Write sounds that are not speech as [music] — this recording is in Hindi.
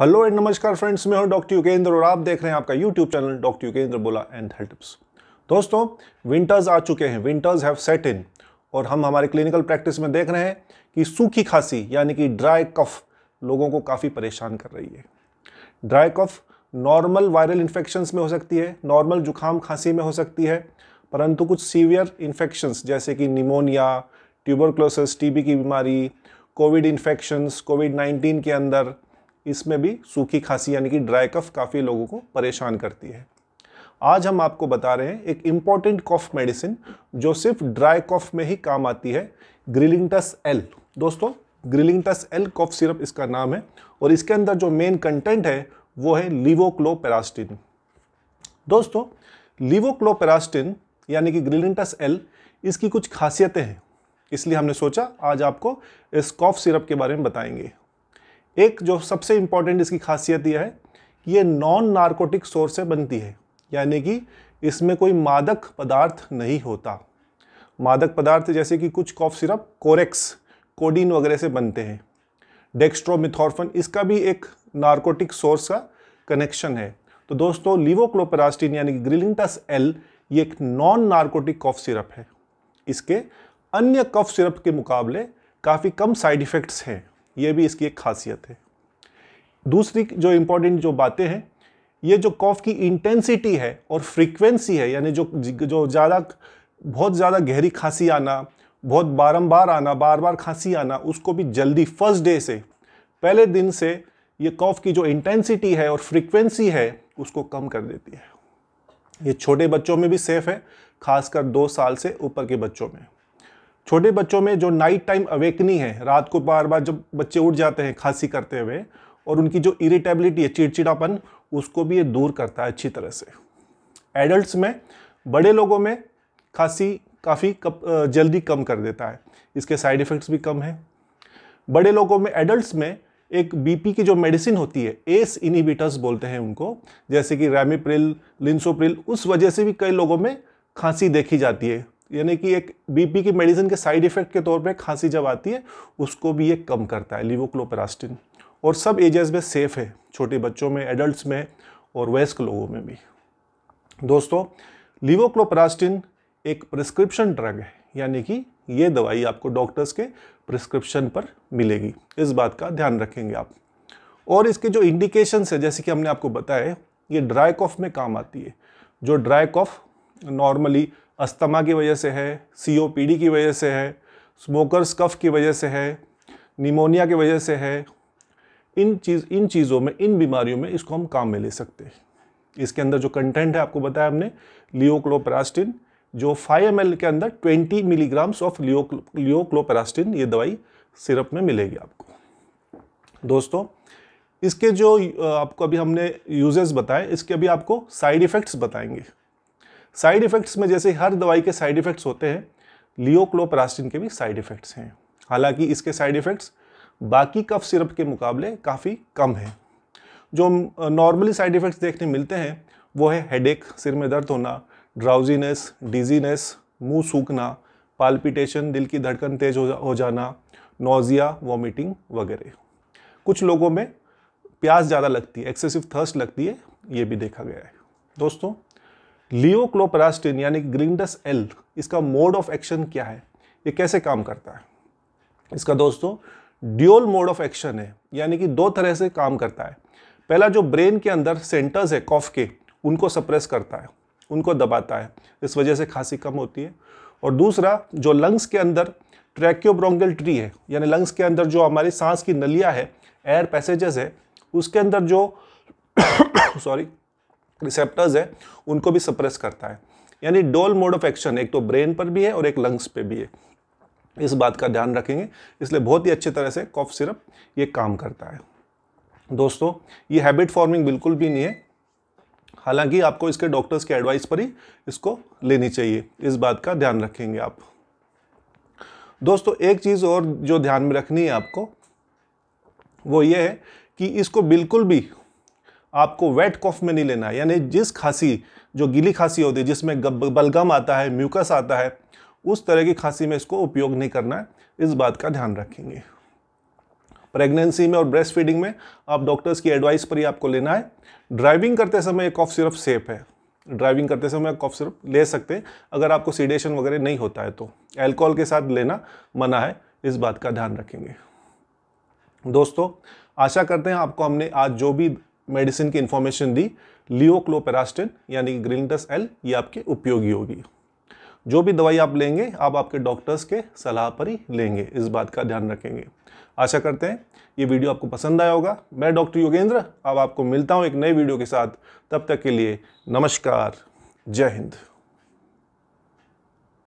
हेलो एंड नमस्कार फ्रेंड्स मैं हूं डॉक्टर योगेंद्र और आप देख रहे हैं आपका YouTube channel doctor Yogendra Bola and health tips दोस्तों विंटर्स आ चुके हैं विंटर्स हैव सेट इन और हम हमारे क्लिनिकल प्रैक्टिस में देख रहे हैं कि सूखी खांसी यानी कि ड्राई कफ लोगों को काफ़ी परेशान कर रही है dry cough normal viral infections में हो सकती है नॉर्मल जुकाम खांसी में हो सकती है परंतु कुछ सीवियर इन्फेक्शंस जैसे कि निमोनिया ट्यूबरक्लोसिस टीबी की बीमारी कोविड इन्फेक्शंस कोविड 19 के अंदर इसमें भी सूखी खांसी यानी कि ड्राई कफ काफ़ी लोगों को परेशान करती है आज हम आपको बता रहे हैं एक इम्पॉर्टेंट कॉफ मेडिसिन जो सिर्फ ड्राई कॉफ में ही काम आती है ग्रिलिंगटस एल दोस्तों ग्रिलिंगटस एल कॉफ सिरप इसका नाम है और इसके अंदर जो मेन कंटेंट है वो है लिवोक्लोपेरास्टिन दोस्तों लिवोक्लोपेरास्टिन यानी कि ग्रिलिंगटस एल इसकी कुछ खासियतें हैं इसलिए हमने सोचा आज आपको इस कॉफ सिरप के बारे में बताएंगे एक जो सबसे इम्पॉर्टेंट इसकी खासियत यह है कि ये नॉन नार्कोटिक सोर्स से बनती है यानी कि इसमें कोई मादक पदार्थ नहीं होता मादक पदार्थ जैसे कि कुछ कॉफ सिरप कोरेक्स कोडीन वगैरह से बनते हैं डेक्स्ट्रोमिथॉर्फन इसका भी एक नार्कोटिक सोर्स का कनेक्शन है तो दोस्तों लिवोक्लोपेरास्टिन यानी कि ग्रिलिंगटस एल ये एक नॉन नार्कोटिक कॉफ सिरप है इसके अन्य कफ सिरप के मुकाबले काफ़ी कम साइड इफ़ेक्ट्स हैं ये भी इसकी एक खासियत है दूसरी जो इम्पोर्टेंट जो बातें हैं ये जो कॉफ की इंटेंसिटी है और फ्रीक्वेंसी है यानी जो जो ज़्यादा बहुत ज़्यादा गहरी खांसी आना बहुत बारंबार आना बार बार खांसी आना उसको भी जल्दी फर्स्ट डे से पहले दिन से ये कॉफ की जो इंटेंसिटी है और फ्रीक्वेंसी है उसको कम कर देती है ये छोटे बच्चों में भी सेफ है खासकर दो साल से ऊपर के बच्चों में छोटे बच्चों में जो नाइट टाइम अवेकनी है रात को बार बार जब बच्चे उठ जाते हैं खांसी करते हुए और उनकी जो इरिटेबिलिटी है चिड़चिड़ापन उसको भी ये दूर करता है अच्छी तरह से एडल्ट्स में बड़े लोगों में खांसी काफ़ी कप, जल्दी कम कर देता है इसके साइड इफ़ेक्ट्स भी कम हैं बड़े लोगों में एडल्ट में एक बीपी की जो मेडिसिन होती है एस इनिबिटर्स बोलते हैं उनको जैसे कि रेमिप्रिल लिंसोप्रिल उस वजह से भी कई लोगों में खांसी देखी जाती है यानी कि एक बीपी की मेडिसिन के साइड इफेक्ट के तौर पे खांसी जब आती है उसको भी ये कम करता है लिवोक्लोपेरास्टिन और सब एजेस में सेफ़ है छोटे बच्चों में एडल्ट में और वयस्क लोगों में भी दोस्तों लिवोक्लोपेरास्टिन एक प्रिस्क्रिप्शन ड्रग है यानी कि ये दवाई आपको डॉक्टर्स के प्रिस्क्रिप्शन पर मिलेगी इस बात का ध्यान रखेंगे आप और इसके जो इंडिकेशंस है जैसे कि हमने आपको बताया ये ड्राई कॉफ में काम आती है जो ड्राई कॉफ नॉर्मली अस्थमा की वजह से है सीओपीडी की वजह से है स्मोकर्स कफ की वजह से है निमोनिया की वजह से है इन चीज़ इन चीज़ों में इन बीमारियों में इसको हम काम में ले सकते हैं इसके अंदर जो कंटेंट है आपको बताया हमने लियोक्लोपरास्टिन जो 5 एम के अंदर 20 मिलीग्राम्स ऑफ लियोक्लोपेरास्टिन लियोक्लोपरास्टिन ये दवाई सिरप में मिलेगी आपको दोस्तों इसके जो आपको अभी हमने यूजेस बताए इसके अभी आपको साइड इफ़ेक्ट्स बताएंगे साइड इफ़ेक्ट्स में जैसे हर दवाई के साइड इफ़ेक्ट्स होते हैं लियोक्लोपरास्टिन के भी साइड इफ़ेक्ट्स हैं हालांकि इसके साइड इफ़ेक्ट्स बाकी कफ सिरप के मुकाबले काफ़ी कम हैं जो नॉर्मली साइड इफ़ेक्ट्स देखने मिलते हैं वो है हेडेक सिर में दर्द होना ड्राउजीनेस डिजीनेस मुंह सूखना पालपिटेशन दिल की धड़कन तेज हो, जा, हो जाना नोज़िया वॉमिटिंग वगैरह कुछ लोगों में प्यास ज़्यादा लगती है एक्सेसिव थर्स्ट लगती है ये भी देखा गया है दोस्तों लियोक्लोपरास्टिन यानी ग्रिंडस एल इसका मोड ऑफ एक्शन क्या है ये कैसे काम करता है इसका दोस्तों ड्यूल मोड ऑफ एक्शन है यानी कि दो तरह से काम करता है पहला जो ब्रेन के अंदर सेंटर्स है कॉफ के उनको सप्रेस करता है उनको दबाता है इस वजह से खांसी कम होती है और दूसरा जो लंग्स के अंदर ट्रैक्योब्रोंगल ट्री है यानी लंग्स के अंदर जो हमारी सांस की नलियाँ है एयर पैसेजेस है उसके अंदर जो सॉरी [coughs] रिसेप्टर्स है उनको भी सप्रेस करता है यानी डोल मोड ऑफ एक्शन एक तो ब्रेन पर भी है और एक लंग्स पे भी है इस बात का ध्यान रखेंगे इसलिए बहुत ही अच्छी तरह से कॉफ सिरप ये काम करता है दोस्तों ये हैबिट फॉर्मिंग बिल्कुल भी नहीं है हालांकि आपको इसके डॉक्टर्स के एडवाइस पर ही इसको लेनी चाहिए इस बात का ध्यान रखेंगे आप दोस्तों एक चीज़ और जो ध्यान में रखनी है आपको वो ये है कि इसको बिल्कुल भी आपको वेट कॉफ में नहीं लेना है यानी जिस खांसी जो गीली खांसी होती है जिसमें बलगम आता है म्यूकस आता है उस तरह की खांसी में इसको उपयोग नहीं करना है इस बात का ध्यान रखेंगे प्रेगनेंसी में और ब्रेस्ट फीडिंग में आप डॉक्टर्स की एडवाइस पर ही आपको लेना है ड्राइविंग करते समय कॉफ सिर्फ सेफ है ड्राइविंग करते समय कॉफ सिर्फ ले सकते हैं अगर आपको सीडेशन वगैरह नहीं होता है तो एल्कोहल के साथ लेना मना है इस बात का ध्यान रखेंगे दोस्तों आशा करते हैं आपको हमने आज जो भी मेडिसिन की इन्फॉर्मेशन दी लियोक्लोपेरास्टिन यानी कि ग्रिलिंगटस एल ये आपके उपयोगी होगी जो भी दवाई आप लेंगे आप आपके डॉक्टर्स के सलाह पर ही लेंगे इस बात का ध्यान रखेंगे आशा करते हैं ये वीडियो आपको पसंद आया होगा मैं डॉक्टर योगेंद्र अब आपको मिलता हूँ एक नए वीडियो के साथ तब तक के लिए नमस्कार जय हिंद